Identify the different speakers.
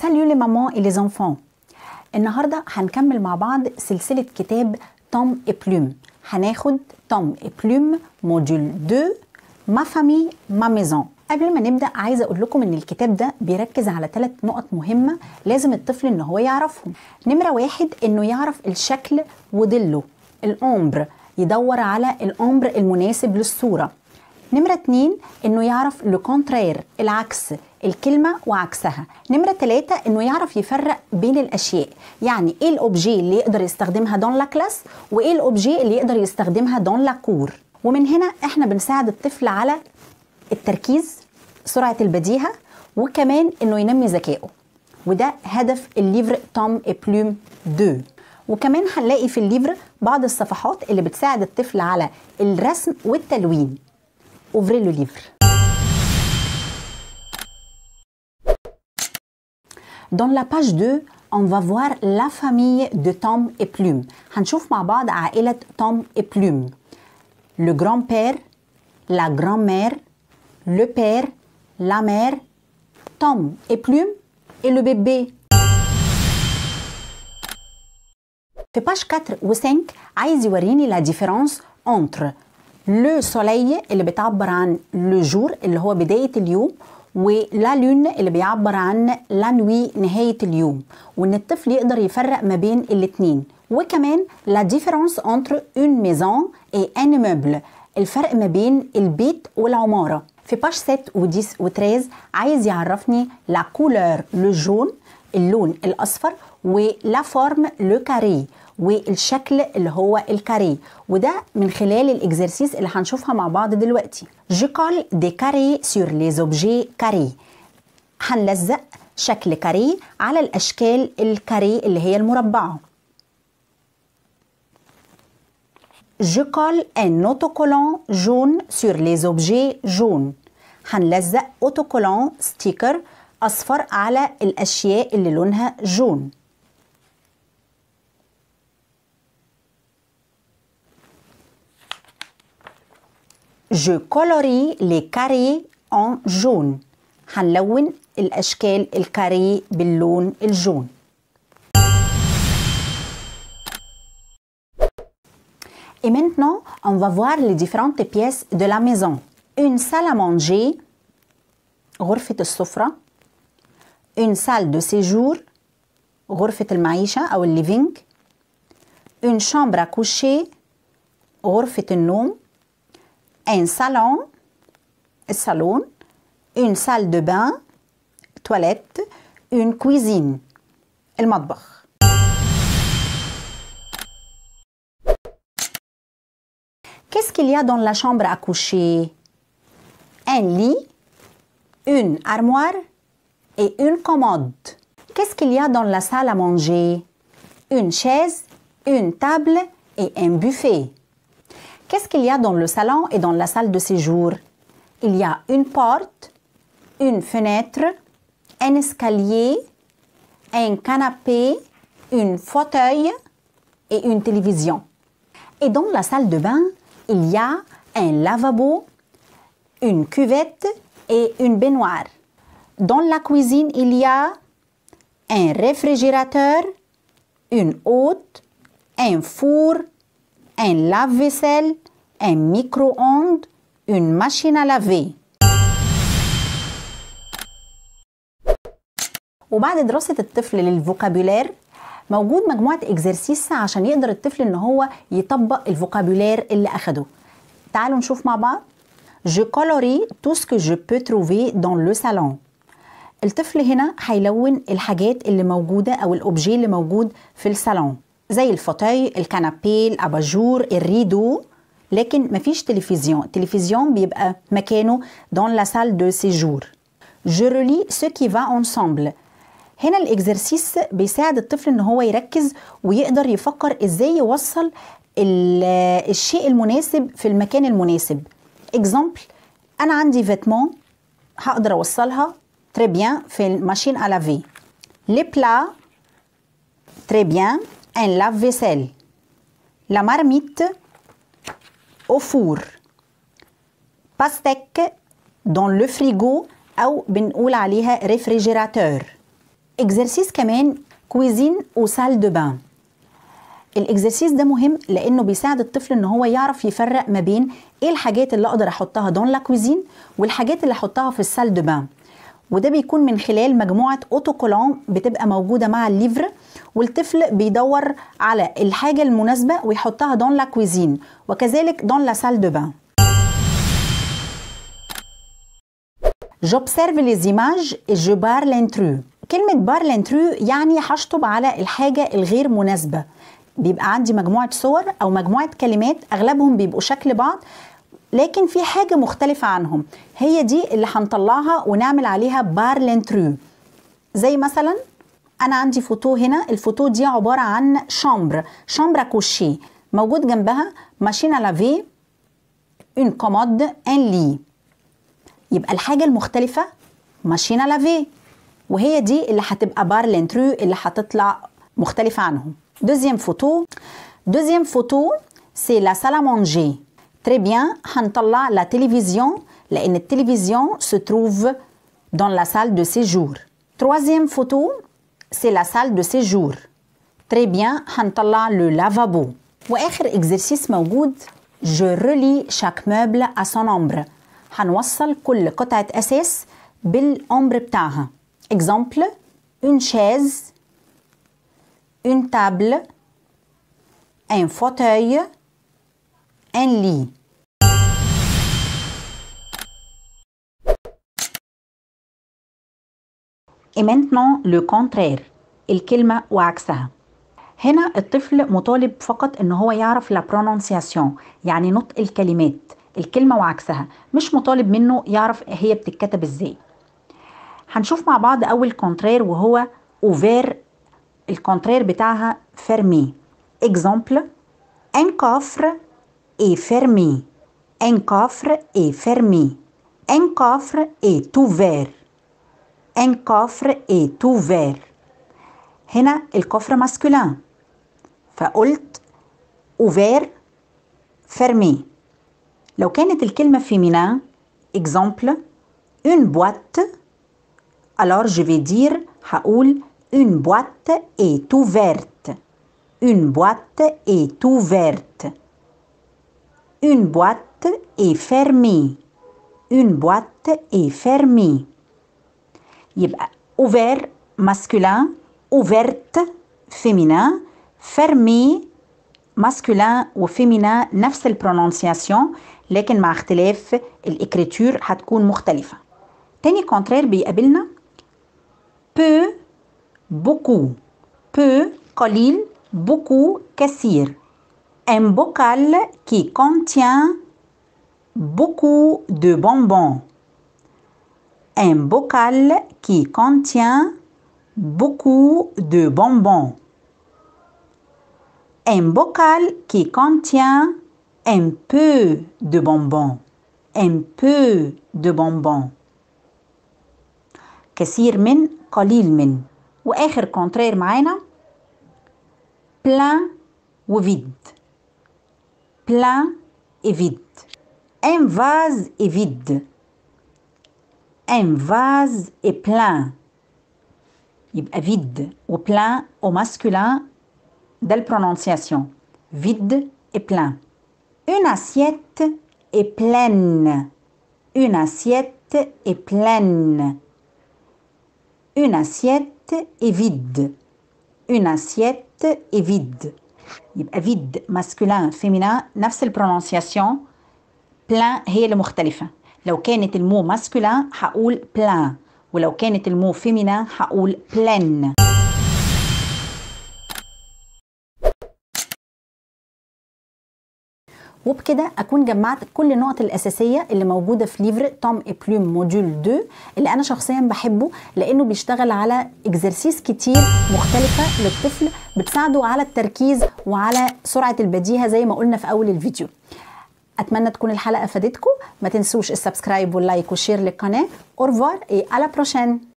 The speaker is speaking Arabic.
Speaker 1: ساليو لي مامون اي لي النهارده هنكمل مع بعض سلسله كتاب توم اي بلوم هناخد توم اي بلوم موديول 2 ما فامي ما ميزون قبل ما نبدا عايزه اقول لكم ان الكتاب ده بيركز على ثلاث نقط مهمه لازم الطفل ان هو يعرفهم نمره واحد انه يعرف الشكل وظله الاومبر يدور على الاومبر المناسب للصوره نمرة اتنين انه يعرف لو كونترير العكس الكلمة وعكسها نمرة تلاتة انه يعرف يفرق بين الاشياء يعني ايه الاوبجي اللي يقدر يستخدمها دون لاكلاس وايه الاوبجي اللي يقدر يستخدمها دون لاكور ومن هنا احنا بنساعد الطفل على التركيز سرعة البديهة وكمان انه ينمي ذكائه وده هدف الليفر توم بلوم 2 وكمان هنلاقي في الليفر بعض الصفحات اللي بتساعد الطفل على الرسم والتلوين Ouvrez le livre. Dans la page 2, on va voir la famille de Tom et Plume. voir مع بعض de Tom et Plume. Le grand-père, la grand-mère, le père, la mère, Tom et Plume et le bébé. la page 4 ou 5 عايز يوريني la différence entre لو سولي اللي بتعبر عن لو جور اللي هو بداية اليوم ولا لون اللي بيعبر عن نوي نهاية اليوم وإن الطفل يقدر يفرق ما بين الاتنين وكمان لا ديفيرونس انتر اون ميزون اي ان موبل الفرق ما بين البيت والعمارة في باش 7 و10 و13 عايز يعرفني لا كولور لو جون اللون الاصفر ولا فورم لو كاري والشكل اللي هو الكاري وده من خلال الاكزرسيس اللي هنشوفها مع بعض دلوقتي كول دي كاري سور لي زوبجي كاري هنلزق شكل كاري على الاشكال الكاري اللي هي المربعه Je colle un autocollant jaune sur les objets jaunes. هنلزق autocollant ستيكر أصفر على الأشياء اللي لونها جون Je colorie les carrés en jaune. هنلون الأشكال الكاري باللون الجون. Et maintenant, on va voir les différentes pièces de la maison. Une salle à manger, غرفة السفرة. une salle de séjour, une chambre à coucher un salon une salle de bain toilette une cuisine المطبخ Qu'est-ce qu'il y a dans la chambre à coucher Un lit, une armoire, et une commode. Qu'est-ce qu'il y a dans la salle à manger Une chaise, une table et un buffet. Qu'est-ce qu'il y a dans le salon et dans la salle de séjour Il y a une porte, une fenêtre, un escalier, un canapé, une fauteuil et une télévision. Et dans la salle de bain, il y a un lavabo, une cuvette et une baignoire. Dans la cuisine, il y a un réfrigérateur, une hôte, un four, un lave-vaisselle, un micro-ondes, une machine à laver. وبعد دراسة الطفل للفوكابولير موجود مجموعة اكزرسيس عشان يقدر الطفل ان هو يطبق الفوكابولير اللي اخده تعالوا نشوف مع بعض Je colorie tout ce que je peux trouver dans le salon. الطفل هنا هيلون الحاجات اللي موجودة أو الأوبجي اللي موجود في الصالون زي الفوتاي الكنابي الاباجور الريدو لكن مفيش تلفزيون التلفزيون بيبقى مكانه دون لا سال دو سيجور جو سو كي فا انسامبل هنا الاكزرسيس بيساعد الطفل ان هو يركز ويقدر يفكر ازاي يوصل الشيء المناسب في المكان المناسب اكزامبل انا عندي فيتمون هقدر اوصلها Très bien, fait une machine à laver. Les plats. Très bien, un lave-vaisselle. La marmite au four. Pastèque dans le frigo ou بنقول عليها réfrigérateur. Exercice كمان ou salle de bain. الاكزرسيس ده مهم لانه بيساعد الطفل ان هو يعرف يفرق ما بين ايه الحاجات اللي اقدر احطها دون لا كوزين والحاجات اللي احطها في السال دو بان وده بيكون من خلال مجموعه اوتوكولون بتبقى موجوده مع الليفر والطفل بيدور على الحاجه المناسبه ويحطها دون لا كويزين وكذلك دون لا سال دو بان جوبسيرف لي images et je كلمة بار لانترو يعني هشطب على الحاجة الغير مناسبة. بيبقى عندي مجموعة صور أو مجموعة كلمات أغلبهم بيبقوا شكل بعض لكن في حاجة مختلفة عنهم هي دي اللي هنطلعها ونعمل عليها بارلنترو زي مثلا أنا عندي فوتو هنا الفوتو دي عبارة عن شامبر شامبر كوشي موجود جنبها ماشينا لافي اون كومود ان لي يبقى الحاجة المختلفة ماشينا لافي وهي دي اللي هتبقى بارلنترو اللي هتطلع مختلفة عنهم دوزيام فوتو دوزيام فوتو سي لا سالا مونجي très bien, la télévision la التلفزيون se trouve dans la salle de séjour. Troisième photo, c'est la salle de séjour. Très bien, hantalla le lavabo. وآخر exercice موجود je relis chaque meuble à son ombre. حنوصل كل قطعة أساس ombre. بتاعها. Exemple, une chaise, une table, un fauteuil, and Lee. Et maintenant le contraire الكلمة وعكسها هنا الطفل مطالب فقط ان هو يعرف لا برونونسياسيون يعني نطق الكلمات الكلمة وعكسها مش مطالب منه يعرف هي بتتكتب ازاي هنشوف مع بعض اول كونترير وهو اوفير الكونترير بتاعها فيرمي اكزامبل ان كوفر et fermé. Un coffre est fermé. Un coffre est ouvert. Un coffre est ouvert. le coffre masculin Fault ouvert fermé لو le الكلمة féminin exemple une boîte alors je vais dire Haoul, une boîte est ouverte une boîte est ouverte une boîte est fermée. Une boîte est fermée. Ouvert masculin, ouverte féminin, fermé masculin ou féminin, pas la prononciation, لكن مع اختلاف الاكريتور حتكون مختلفة. تاني à بيقابلنا peu beaucoup peu coller beaucoup cassir un bocal qui contient beaucoup de bonbons. Un bocal qui contient beaucoup de bonbons. Un bocal qui contient un peu de bonbons. Un peu de bonbons. كثير من قليل من واخر معانا plein vide plein et vide. Un vase est vide. Un vase est plein. vide ou plein au masculin de prononciation. Vide et plein. Une assiette est pleine. Une assiette est pleine. Une assiette est vide. Une assiette est vide. يبقى فيد ماسكولان فيمينا نفس البرونسياسيون بلان هي اللي مختلفة لو كانت المو ماسكولان هقول بلان ولو كانت المو فيمينا هقول بلان وبكده اكون جمعت كل النقط الاساسيه اللي موجوده في ليفر توم اي بلوم موديول 2 اللي انا شخصيا بحبه لانه بيشتغل على اكزرسيس كتير مختلفه للطفل بتساعده على التركيز وعلى سرعه البديهه زي ما قلنا في اول الفيديو اتمنى تكون الحلقه فادتكم ما تنسوش السبسكرايب واللايك والشير للقناه اورفار اي على بروشين